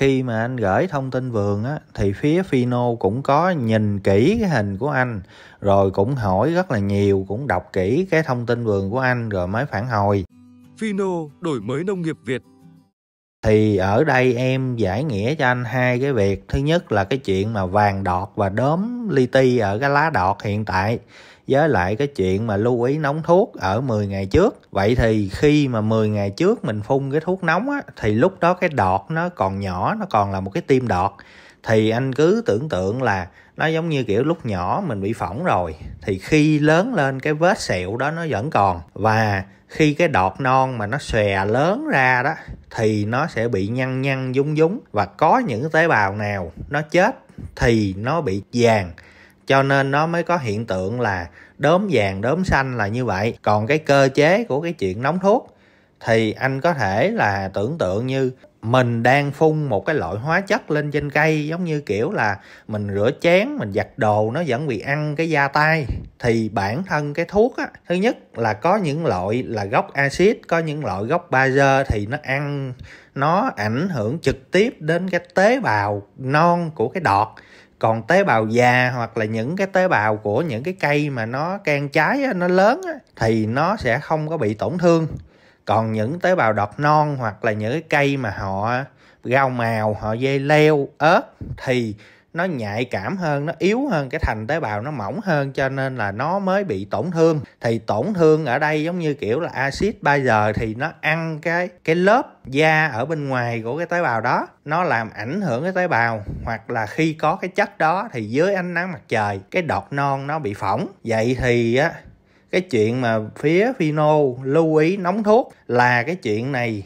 khi mà anh gửi thông tin vườn á thì phía Fino cũng có nhìn kỹ cái hình của anh rồi cũng hỏi rất là nhiều cũng đọc kỹ cái thông tin vườn của anh rồi mới phản hồi Fino đổi mới nông nghiệp Việt thì ở đây em giải nghĩa cho anh hai cái việc thứ nhất là cái chuyện mà vàng đọt và đốm li ti ở cái lá đọt hiện tại với lại cái chuyện mà lưu ý nóng thuốc ở 10 ngày trước vậy thì khi mà 10 ngày trước mình phun cái thuốc nóng á thì lúc đó cái đọt nó còn nhỏ nó còn là một cái tim đọt thì anh cứ tưởng tượng là nó giống như kiểu lúc nhỏ mình bị phỏng rồi thì khi lớn lên cái vết sẹo đó nó vẫn còn và khi cái đọt non mà nó xòe lớn ra đó thì nó sẽ bị nhăn nhăn dúng dúng và có những tế bào nào nó chết thì nó bị vàng cho nên nó mới có hiện tượng là đốm vàng đốm xanh là như vậy còn cái cơ chế của cái chuyện nóng thuốc thì anh có thể là tưởng tượng như mình đang phun một cái loại hóa chất lên trên cây giống như kiểu là mình rửa chén mình giặt đồ nó vẫn bị ăn cái da tay thì bản thân cái thuốc á thứ nhất là có những loại là gốc axit có những loại gốc bazơ thì nó ăn nó ảnh hưởng trực tiếp đến cái tế bào non của cái đọt còn tế bào già hoặc là những cái tế bào của những cái cây mà nó can trái á, nó lớn á, thì nó sẽ không có bị tổn thương còn những tế bào đọt non hoặc là những cái cây mà họ rau màu họ dây leo ớt thì nó nhạy cảm hơn nó yếu hơn cái thành tế bào nó mỏng hơn cho nên là nó mới bị tổn thương thì tổn thương ở đây giống như kiểu là axit bây giờ thì nó ăn cái cái lớp da ở bên ngoài của cái tế bào đó nó làm ảnh hưởng cái tế bào hoặc là khi có cái chất đó thì dưới ánh nắng mặt trời cái đọt non nó bị phỏng vậy thì á cái chuyện mà phía Fino lưu ý nóng thuốc là cái chuyện này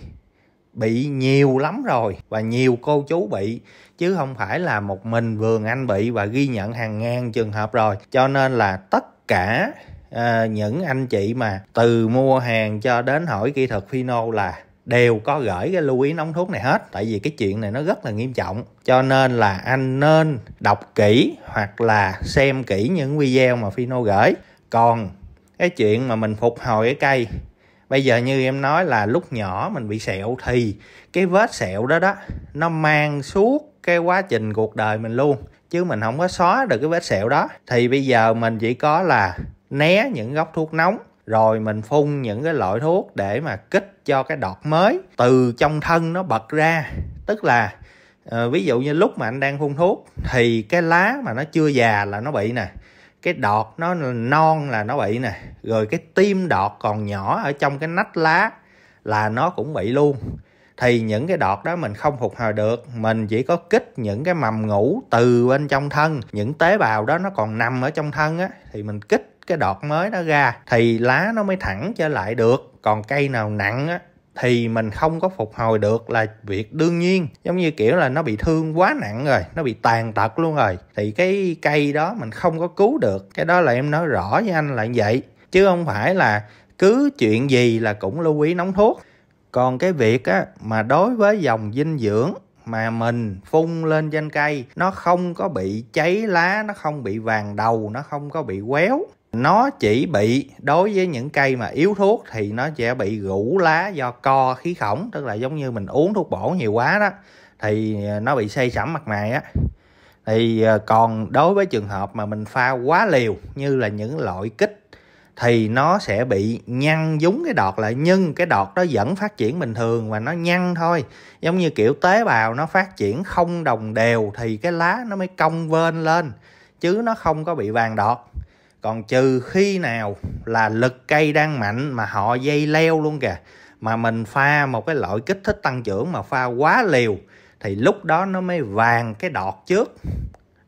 bị nhiều lắm rồi và nhiều cô chú bị chứ không phải là một mình vườn anh bị và ghi nhận hàng ngàn trường hợp rồi cho nên là tất cả à, những anh chị mà từ mua hàng cho đến hỏi kỹ thuật phino là đều có gửi cái lưu ý nóng thuốc này hết tại vì cái chuyện này nó rất là nghiêm trọng cho nên là anh nên đọc kỹ hoặc là xem kỹ những video mà phino gửi còn cái chuyện mà mình phục hồi cái cây bây giờ như em nói là lúc nhỏ mình bị sẹo thì cái vết sẹo đó đó nó mang suốt cái quá trình cuộc đời mình luôn chứ mình không có xóa được cái vết sẹo đó thì bây giờ mình chỉ có là né những góc thuốc nóng rồi mình phun những cái loại thuốc để mà kích cho cái đọt mới từ trong thân nó bật ra tức là ờ, ví dụ như lúc mà anh đang phun thuốc thì cái lá mà nó chưa già là nó bị nè cái đọt nó non là nó bị nè rồi cái tim đọt còn nhỏ ở trong cái nách lá là nó cũng bị luôn thì những cái đọt đó mình không phục hồi được mình chỉ có kích những cái mầm ngủ từ bên trong thân những tế bào đó nó còn nằm ở trong thân á thì mình kích cái đọt mới nó ra thì lá nó mới thẳng trở lại được còn cây nào nặng á thì mình không có phục hồi được là việc đương nhiên giống như kiểu là nó bị thương quá nặng rồi nó bị tàn tật luôn rồi thì cái cây đó mình không có cứu được cái đó là em nói rõ với anh là vậy chứ không phải là cứ chuyện gì là cũng lưu ý nóng thuốc còn cái việc á mà đối với dòng dinh dưỡng mà mình phun lên trên cây nó không có bị cháy lá nó không bị vàng đầu nó không có bị quéo nó chỉ bị đối với những cây mà yếu thuốc thì nó sẽ bị rũ lá do co khí khổng tức là giống như mình uống thuốc bổ nhiều quá đó thì à, nó bị xây sẩm mặt mày á thì à, còn đối với trường hợp mà mình pha quá liều như là những loại kích thì nó sẽ bị nhăn dúng cái đọt lại nhưng cái đọt đó vẫn phát triển bình thường và nó nhăn thôi giống như kiểu tế bào nó phát triển không đồng đều thì cái lá nó mới cong vên lên chứ nó không có bị vàng đọt còn trừ khi nào là lực cây đang mạnh mà họ dây leo luôn kìa mà mình pha một cái loại kích thích tăng trưởng mà pha quá liều thì lúc đó nó mới vàng cái đọt trước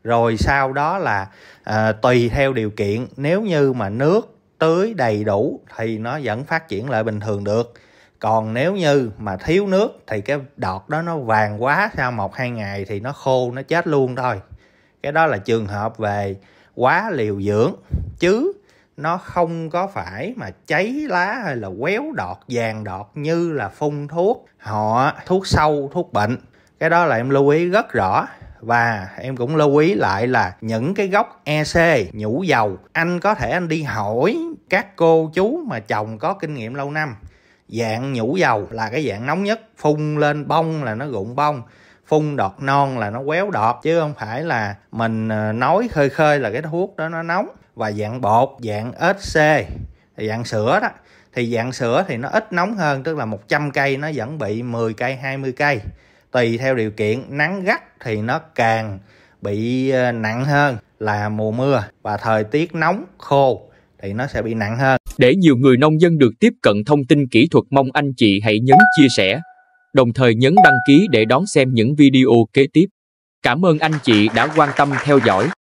rồi sau đó là à, tùy theo điều kiện nếu như mà nước tưới đầy đủ thì nó vẫn phát triển lại bình thường được còn nếu như mà thiếu nước thì cái đọt đó nó vàng quá sau một hai ngày thì nó khô nó chết luôn thôi cái đó là trường hợp về quá liều dưỡng chứ nó không có phải mà cháy lá hay là quéo đọt vàng đọt như là phun thuốc họ thuốc sâu thuốc bệnh cái đó là em lưu ý rất rõ và em cũng lưu ý lại là những cái gốc EC nhũ dầu anh có thể anh đi hỏi các cô chú mà chồng có kinh nghiệm lâu năm dạng nhũ dầu là cái dạng nóng nhất phun lên bông là nó rụng bông phun đọt non là nó quéo đọt chứ không phải là mình ờ, nói khơi khơi là cái thuốc đó nó nóng và dạng bột dạng HC dạng sữa đó thì dạng sữa thì nó ít nóng hơn tức là 100 cây nó vẫn bị 10 cây 20 cây tùy theo điều kiện nắng gắt thì nó càng bị ờ, nặng hơn là mùa mưa và thời tiết nóng khô thì nó sẽ bị nặng hơn để nhiều người nông dân được tiếp cận thông tin kỹ thuật mong anh chị hãy nhấn chia sẻ đồng thời nhấn đăng ký để đón xem những video kế tiếp cảm ơn anh chị đã quan tâm theo dõi